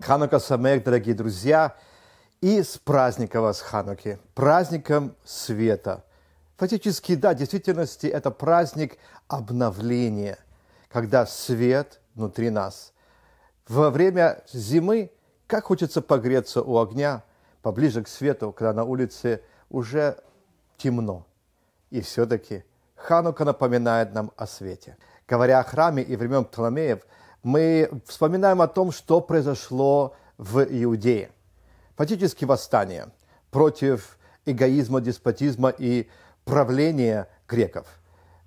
Ханука Самех, дорогие друзья, и с праздника вас, Хануки, праздником света. Фактически, да, в действительности это праздник обновления, когда свет внутри нас. Во время зимы как хочется погреться у огня, поближе к свету, когда на улице уже темно. И все-таки Ханука напоминает нам о свете. Говоря о храме и времен Птоломеев, мы вспоминаем о том, что произошло в Иудее. Фактически восстание против эгоизма, деспотизма и правления греков.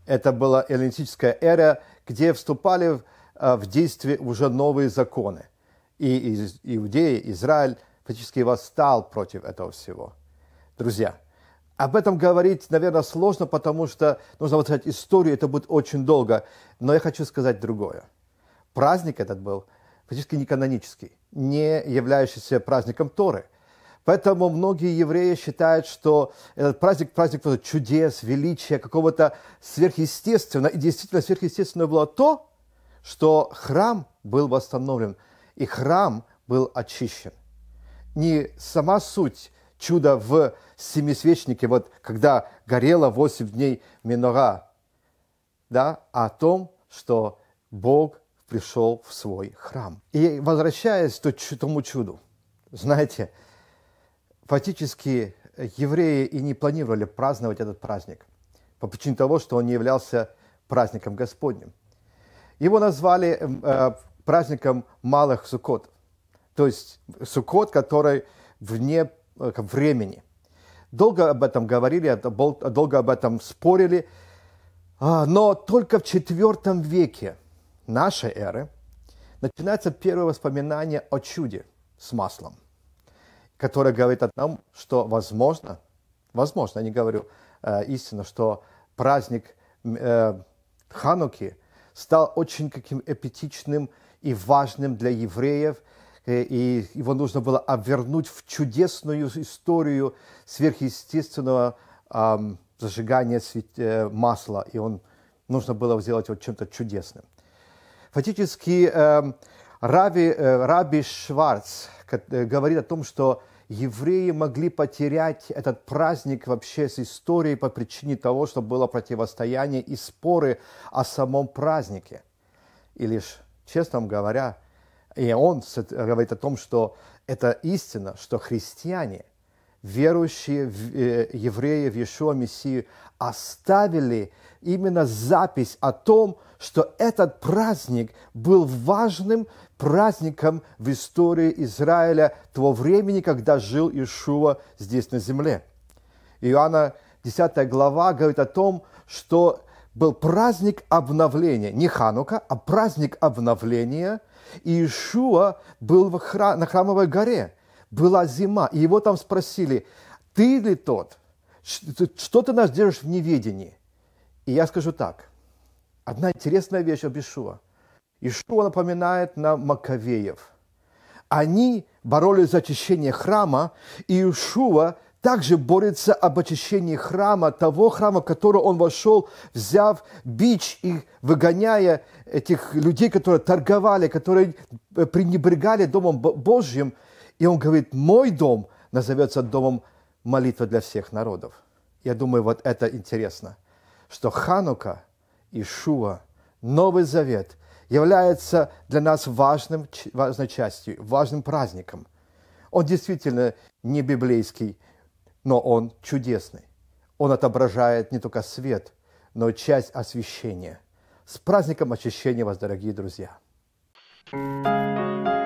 Это была эллинистическая эра, где вступали в э, действие уже новые законы. И Иудея, Израиль фактически восстал против этого всего. Друзья, об этом говорить, наверное, сложно, потому что нужно вот сказать историю, это будет очень долго. Но я хочу сказать другое. Праздник этот был фактически не канонический, не являющийся праздником Торы. Поэтому многие евреи считают, что этот праздник – праздник чудес, величия, какого-то сверхъестественного. И действительно сверхъестественное было то, что храм был восстановлен, и храм был очищен не сама суть чуда в семисвечнике, вот когда горела восемь дней минора, да, а о том, что Бог пришел в свой храм. И возвращаясь к тому чуду, знаете, фактически евреи и не планировали праздновать этот праздник по причине того, что он не являлся праздником Господним. Его назвали э, праздником Малых сукот. То есть Суккот, который вне э, времени. Долго об этом говорили, долго об этом спорили, а, но только в IV веке нашей эры начинается первое воспоминание о чуде с маслом, которое говорит о том, что возможно, возможно, я не говорю э, истину, что праздник э, Хануки стал очень каким эпитичным и важным для евреев – Э, и его нужно было обвернуть в чудесную историю сверхъестественного зажигания э, масла, и он нужно было сделать вот чем-то чудесным. Фактически эм, Раби, э, Раби Шварц говорит о том, что евреи могли потерять этот праздник вообще с историей по причине того, что было противостояние и споры о самом празднике. И лишь, честно говоря, и он э, говорит о том, что это истина, что христиане, верующие в, э, евреи в Иешуа Мессию, оставили именно запись о том, что этот праздник был важным праздником в истории Израиля того времени, когда жил Иешуа здесь на земле. Иоанна 10 глава говорит о том, что был праздник обновления, не Ханука, а праздник обновления – и Ишуа был в храм, на храмовой горе, была зима, и его там спросили, ты ли тот, что ты нас держишь в неведении? И я скажу так, одна интересная вещь об Ишуа. Ишуа напоминает нам Маковеев. Они боролись за очищение храма, и Ишуа также борется об очищении храма, того храма, в который он вошел, взяв бич и выгоняя этих людей, которые торговали, которые э, пренебрегали Домом Божьим. И он говорит, мой дом назовется домом молитвы для всех народов. Я думаю, вот это интересно, что Ханука, Ишуа, Новый Завет является для нас важным, важной частью, важным праздником. Он действительно не библейский, но он чудесный. Он отображает не только свет, но и часть освещения. С праздником очищения вас, дорогие друзья! thank you